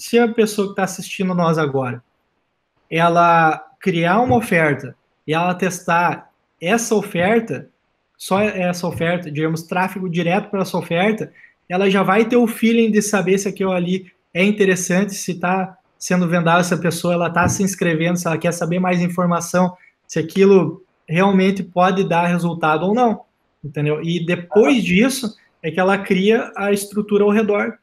se a pessoa que está assistindo nós agora, ela criar uma oferta e ela testar essa oferta, só essa oferta, digamos, tráfego direto para essa oferta, ela já vai ter o feeling de saber se aquilo ali é interessante, se está sendo vendado, se a pessoa ela está se inscrevendo, se ela quer saber mais informação, se aquilo realmente pode dar resultado ou não, entendeu? E depois disso é que ela cria a estrutura ao redor